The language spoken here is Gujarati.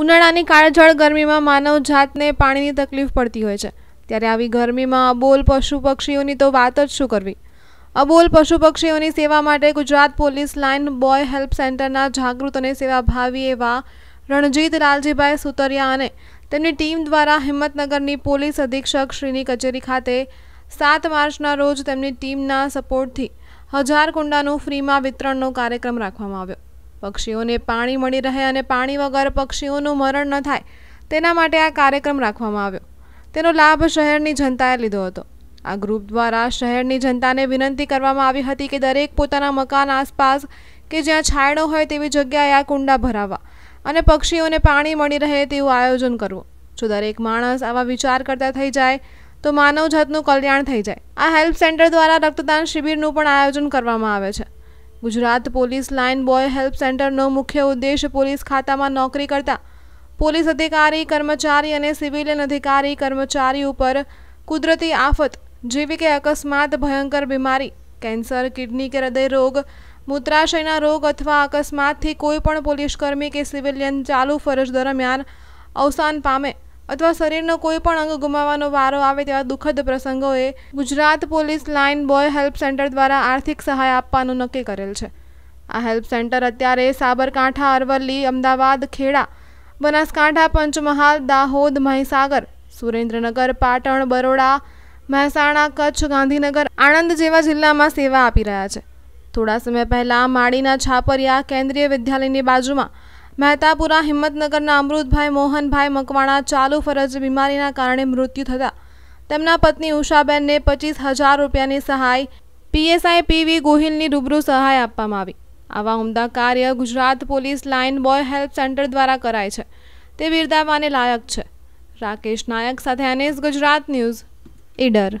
ઉનાળાની કાળઝાળ ગરમીમાં માનવ જાતને પાણીની તકલીફ પડતી હોય છે ત્યારે આવી ગરમીમાં અબોલ પશુ પક્ષીઓની તો વાત જ શું કરવી અબોલ પશુ પક્ષીઓની સેવા માટે Gujarat police line boy help સેન્ટરના જાગૃત અને ભાવી એવા રણજીત લાલજીભાઈ સુતરિયા અને તેમની ટીમ દ્વારા હિંમતનગરની પોલીસ અધિક્ષક શ્રીની કચેરી ખાતે સાત માર્ચના રોજ તેમની ટીમના સપોર્ટથી હજાર કુંડાનું ફ્રીમાં વિતરણનો કાર્યક્રમ રાખવામાં આવ્યો પક્ષીઓને પાણી મળી રહે અને પાણી વગર પક્ષીઓનું મરણ ન થાય તેના માટે આ કાર્યક્રમ રાખવામાં આવ્યો તેનો લાભ શહેરની જનતાએ લીધો હતો આ ગ્રુપ દ્વારા શહેરની જનતાને વિનંતી કરવામાં આવી હતી કે દરેક પોતાના મકાન આસપાસ કે જ્યાં છાયડો હોય તેવી જગ્યાએ આ કુંડા ભરાવવા અને પક્ષીઓને પાણી મળી રહે તેવું આયોજન કરવું જો દરેક માણસ આવા વિચાર કરતા થઈ જાય તો માનવજાતનું કલ્યાણ થઈ જાય આ હેલ્પ સેન્ટર દ્વારા રક્તદાન શિબિરનું પણ આયોજન કરવામાં આવે છે Gujarat police line boy help સેન્ટરનો મુખ્ય ઉદ્દેશ પોલીસ ખાતામાં નોકરી કરતા પોલીસ અધિકારી કર્મચારી અને સિવિલિયન અધિકારી કર્મચારી ઉપર કુદરતી આફત જેવી કે અકસ્માત ભયંકર બીમારી કેન્સર કિડની કે હૃદય રોગ મૂત્રાશયના રોગ અથવા અકસ્માતથી કોઈપણ પોલીસકર્મી કે સિવિલિયન ચાલુ ફરજ દરમિયાન અવસાન પામે અથવા શરીરનો કોઈ પણ અંગ ગુમાવવાનો વારો આવે તેવા દુઃખદ પ્રસંગોએ Gujarat police line boy help centre દ્વારા આર્થિક સહાય આપવાનું નક્કી કરેલ છે આ હેલ્પ સેન્ટર અત્યારે સાબરકાંઠા અરવલ્લી અમદાવાદ ખેડા બનાસકાંઠા પંચમહાલ દાહોદ મહીસાગર સુરેન્દ્રનગર પાટણ બરોડા મહેસાણા કચ્છ ગાંધીનગર આણંદ જેવા જિલ્લામાં સેવા આપી રહ્યા છે થોડા સમય પહેલાં માળીના છાપરિયા કેન્દ્રીય વિદ્યાલયની બાજુમાં મહેતાપુરા હિંમતનગરના અમૃતભાઈ મોહનભાઈ મકવાણા ચાલુ ફરજ બીમારીના કારણે મૃત્યુ થતાં તેમના પત્ની ઉષાબેનને પચીસ હજાર રૂપિયાની સહાય પીએસઆઈ પીવી ગોહિલની રૂબરૂ સહાય આપવામાં આવી આવા ઉમદા કાર્ય Gujarat police line boy help centre દ્વારા કરાય છે તે બિરદાવાને લાયક છે રાકેશ નાયક સાથે એનએસ ગુજરાત ન્યૂઝ ઈડર